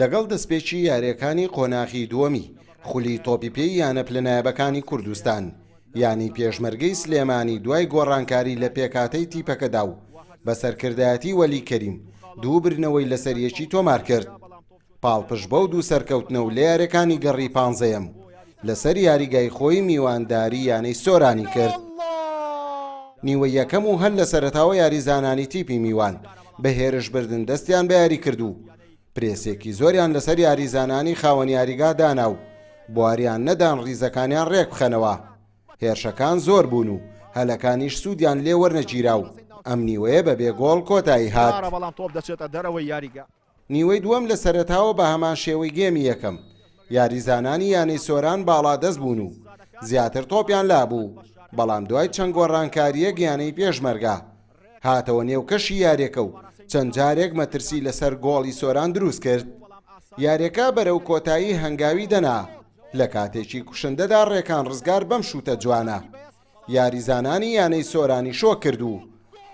لەگەڵ دەستپێکی یاریەکانی قۆناغی دووەمی خولی تۆپی پێی یانە پلنایەبەکانی کوردستان ینی پێشمەرگەی سلێمانی دوای گۆڕانکاری لە پێکاتەی تیپەکەدا و بە سەرکردایەتی وەلی کەریم دوو برنەوەی لەسەر یەکی تۆمار کرد پاڵپش بە و دوو سەرکەوتنە و لە یارەکانی گەڕی پانزەیەم لەسەر یاریگای خۆی میوانداری یانەی سۆرانی کرد نیوە یەکەم و هەل لە سەرتاوە یاریزانانی تیپی میوان بە هێرش بردن دەستیان بە یاری کردو پرێسێکی زۆریان لەسەر یاریزانانی خاوەن یاریگا دانا و بواریان نەدان ریزەکانیان ڕێک بخەنەوە هێرشەکان زۆر بوون و هەلەکانیش سوودیان لێ وەرنەگیرا و ئەم نیوەیە بە بێگۆڵ کۆتایی هات بەڵام تۆپ دەچێتە دەرەوەی یاریگا نیوەی دووەم لە سەرەتاوە بە هەمان شێوەی گێمی یەکەم یاریزانانی یانەی سۆران باڵا دەست بوون و زیاتر تۆپیان لابوو بەڵام دوای چەند گۆڕانکاریە گیانەی پێشمەرگا هاتەوە نێو کەشی یاریەکە و چەند جارێک مەترسی لەسەر گۆڵی سۆران دروست کرد یاریەکە بەرەو کۆتایی هەنگاوی دەنا لە کاتێکی کوشندەدا ڕێکان ڕزگار بەم شوتە جوانە یاریزانانی یانەی سۆرانی شۆ کرد و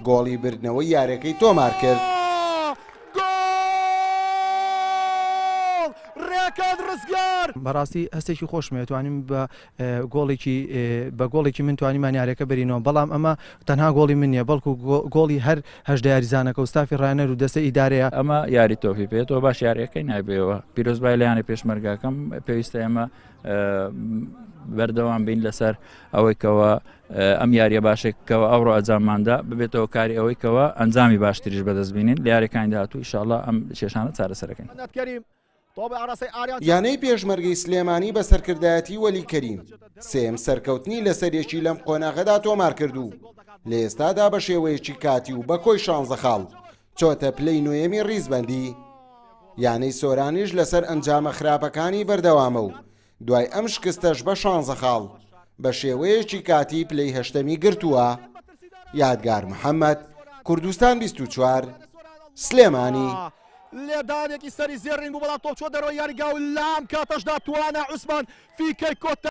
گۆڵی بردنەوەی یارەکەی تۆمار کرد. ناکات ڕزگار بەڕاستی هەستێکی خۆشمێ توانیم بە گۆڵێکی بە گۆڵێکی من توانیمانیارەکە برینەوە بەڵام ئەمە تەنها گۆڵی من نیە بەڵکو گۆڵی هەر هەشدا یاریزانەکە و ستافی ڕایەنەر و دەستە ئیدارەیە ئەمە یاری تۆفی پێێتەوە باش یاریەکەی نابێەوە پیرۆزبای لایەنە پێشمەرگاکەم پێویستە ئێمە بەردەوام بین لەسەر ئەوەیەوە ئەم یاریە باشێکەوە ئەوڕۆ ئەنجامماندا ببێتەوە کاری ئەوەیەوە ئەنجامی باشتریش بەدەستبینین لە یاریەکانی داهاتوو ئیشاءڵە ئەم شێشانە چارەسەرەکەین. یانەی پێشمەرگی سلێمانی بە سەرکردایەتی وەلی کەریم سێم سەرکەوتنی لەسەرێکی لەم قۆناغەدا تۆمار کردو لە ئێستادا بە شێوەیەکی کاتی و بە کۆی شانزەخاڵ چۆتە پلەی نوێمی ریزبندی یانەی سۆرانیش لەسەر ئەنجامە خراپەکانی بەردەوامە و دوای ئەم شکستەش بە شانزەخاڵ بە شێوەیەکی کاتی پلەی هەشتەمی گرتووە یادگار محەممەد کوردستان 24 سلێمانی. لداری کی سری زیر رنگو بلا توپ چو دروی یاری گاو لام کاتش دا عثمان في كيكوتا کوتا